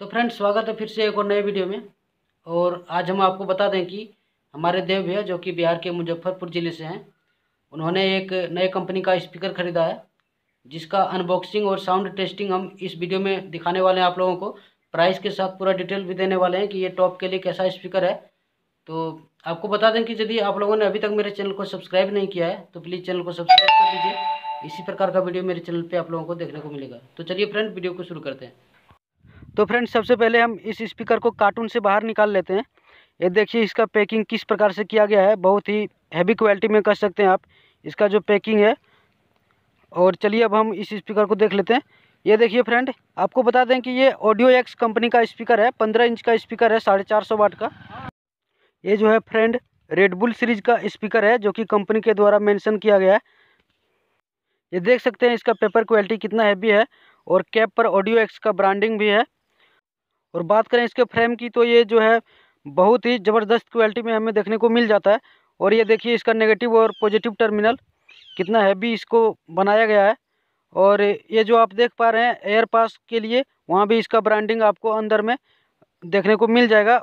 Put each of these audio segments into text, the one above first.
तो फ्रेंड स्वागत है फिर से एक और नए वीडियो में और आज हम आपको बता दें कि हमारे देव भैया जो कि बिहार के मुजफ्फरपुर ज़िले से हैं उन्होंने एक नए कंपनी का स्पीकर ख़रीदा है जिसका अनबॉक्सिंग और साउंड टेस्टिंग हम इस वीडियो में दिखाने वाले हैं आप लोगों को प्राइस के साथ पूरा डिटेल भी देने वाले हैं कि ये टॉप के लिए कैसा स्पीकर है तो आपको बता दें कि यदि आप लोगों ने अभी तक मेरे चैनल को सब्सक्राइब नहीं किया है तो प्लीज़ चैनल को सब्सक्राइब कर लीजिए इसी प्रकार का वीडियो मेरे चैनल पे आप लोगों को देखने को मिलेगा तो चलिए फ्रेंड वीडियो को शुरू करते हैं तो फ्रेंड्स सबसे पहले हम इस स्पीकर को कार्टून से बाहर निकाल लेते हैं ये देखिए इसका पैकिंग किस प्रकार से किया गया है बहुत ही हैवी क्वालिटी में कर सकते हैं आप इसका जो पैकिंग है और चलिए अब हम इस स्पीकर को देख लेते हैं ये देखिए फ्रेंड आपको बता दें कि ये ऑडियो एक्स कंपनी का स्पीकर है पंद्रह इंच का स्पीकर है साढ़े चार सौ वाट का ये जो है फ्रेंड रेडबुल सीरीज का स्पीकर है जो कि कंपनी के द्वारा मेंशन किया गया है ये देख सकते हैं इसका पेपर क्वालिटी कितना हैवी है और कैप पर ऑडियो एक्स का ब्रांडिंग भी है और बात करें इसके फ्रेम की तो ये जो है बहुत ही ज़बरदस्त क्वालिटी में हमें देखने को मिल जाता है और ये देखिए इसका नेगेटिव और पॉजिटिव टर्मिनल कितना हैवी इसको बनाया गया है और ये जो आप देख पा रहे हैं एयर पास के लिए वहाँ भी इसका ब्रांडिंग आपको अंदर में देखने को मिल जाएगा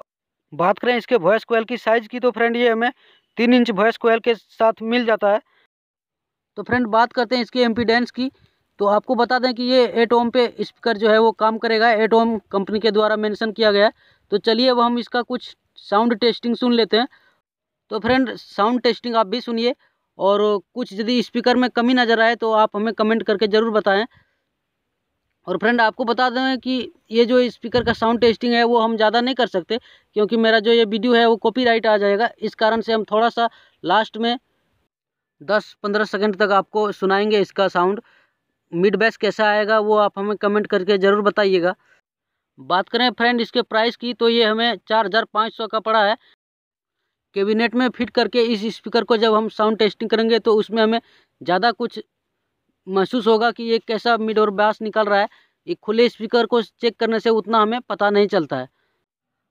बात करें इसके वॉयस कोयल की साइज़ की तो फ्रेंड ये हमें तीन इंच वॉयस कोयल के साथ मिल जाता है तो फ्रेंड बात करते हैं इसके एम्पीडेंस की तो आपको बता दें कि ये एट ओम पे स्पीकर जो है वो काम करेगा एट ओम कंपनी के द्वारा मेंशन किया गया है तो चलिए अब हम इसका कुछ साउंड टेस्टिंग सुन लेते हैं तो फ्रेंड साउंड टेस्टिंग आप भी सुनिए और कुछ यदि स्पीकर में कमी नज़र आए तो आप हमें कमेंट करके ज़रूर बताएँ और फ्रेंड आपको बता दें कि ये जो स्पीकर का साउंड टेस्टिंग है वो हम ज़्यादा नहीं कर सकते क्योंकि मेरा जो ये वीडियो है वो कॉपीराइट आ जाएगा इस कारण से हम थोड़ा सा लास्ट में दस पंद्रह सेकंड तक आपको सुनाएंगे इसका साउंड मिड बैस कैसा आएगा वो आप हमें कमेंट करके ज़रूर बताइएगा बात करें फ्रेंड इसके प्राइस की तो ये हमें चार हज़ार पाँच सौ का पड़ा है कैबिनेट में फिट करके इस स्पीकर को जब हम साउंड टेस्टिंग करेंगे तो उसमें हमें ज़्यादा कुछ महसूस होगा कि ये कैसा मिड और बैस निकल रहा है ये खुले स्पीकर को चेक करने से उतना हमें पता नहीं चलता है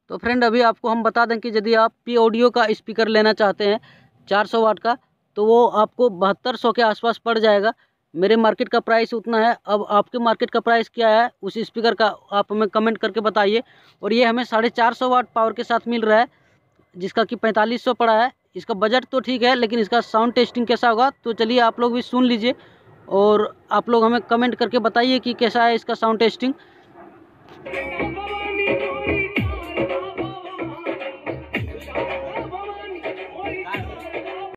तो फ्रेंड अभी आपको हम बता दें कि यदि आप पी ऑडियो का स्पीकर लेना चाहते हैं 400 वाट का तो वो आपको बहत्तर सौ के आसपास पड़ जाएगा मेरे मार्केट का प्राइस उतना है अब आपके मार्केट का प्राइस क्या है उस स्पीकर का आप हमें कमेंट करके बताइए और ये हमें साढ़े चार सौ वाट पावर के साथ मिल रहा है जिसका कि पैंतालीस सौ पड़ा है इसका बजट तो ठीक है लेकिन इसका साउंड टेस्टिंग कैसा होगा तो चलिए आप लोग भी सुन लीजिए और आप लोग हमें कमेंट करके बताइए कि कैसा है इसका साउंड टेस्टिंग